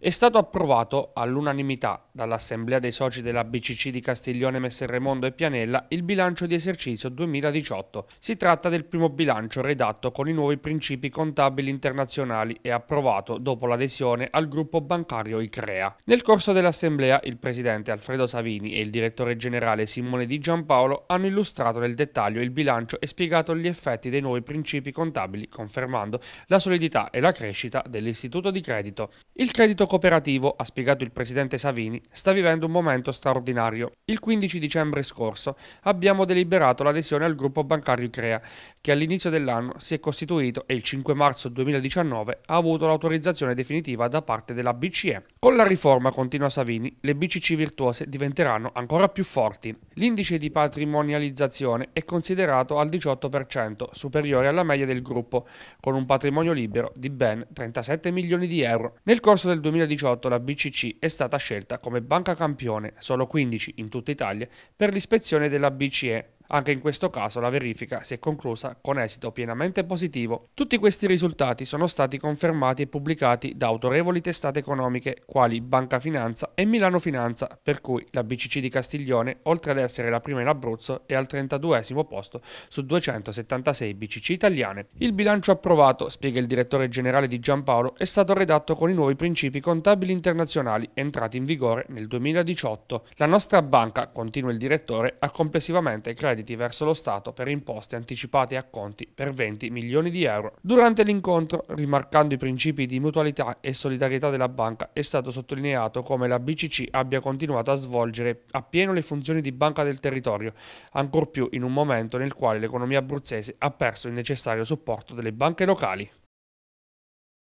È stato approvato all'unanimità dall'Assemblea dei soci della BCC di Castiglione Messerremondo e Pianella il bilancio di esercizio 2018. Si tratta del primo bilancio redatto con i nuovi principi contabili internazionali e approvato dopo l'adesione al gruppo bancario ICREA. Nel corso dell'Assemblea il presidente Alfredo Savini e il direttore generale Simone Di Giampaolo hanno illustrato nel dettaglio il bilancio e spiegato gli effetti dei nuovi principi contabili, confermando la solidità e la crescita dell'istituto di credito. Il credito cooperativo, ha spiegato il presidente Savini, sta vivendo un momento straordinario. Il 15 dicembre scorso abbiamo deliberato l'adesione al gruppo bancario Crea, che all'inizio dell'anno si è costituito e il 5 marzo 2019 ha avuto l'autorizzazione definitiva da parte della BCE. Con la riforma, continua Savini, le BCC virtuose diventeranno ancora più forti. L'indice di patrimonializzazione è considerato al 18%, superiore alla media del gruppo, con un patrimonio libero di ben 37 milioni di euro. Nel corso del 2019 2018 la BCC è stata scelta come banca campione, solo 15 in tutta Italia, per l'ispezione della BCE anche in questo caso la verifica si è conclusa con esito pienamente positivo. Tutti questi risultati sono stati confermati e pubblicati da autorevoli testate economiche quali Banca Finanza e Milano Finanza, per cui la BCC di Castiglione, oltre ad essere la prima in Abruzzo, è al 32 posto su 276 BCC italiane. Il bilancio approvato, spiega il direttore generale di Giampaolo, è stato redatto con i nuovi principi contabili internazionali entrati in vigore nel 2018. La nostra banca, continua il direttore, ha complessivamente creato crediti verso lo Stato per imposte anticipate a conti per 20 milioni di euro. Durante l'incontro, rimarcando i principi di mutualità e solidarietà della banca, è stato sottolineato come la BCC abbia continuato a svolgere appieno le funzioni di banca del territorio, ancor più in un momento nel quale l'economia abruzzese ha perso il necessario supporto delle banche locali.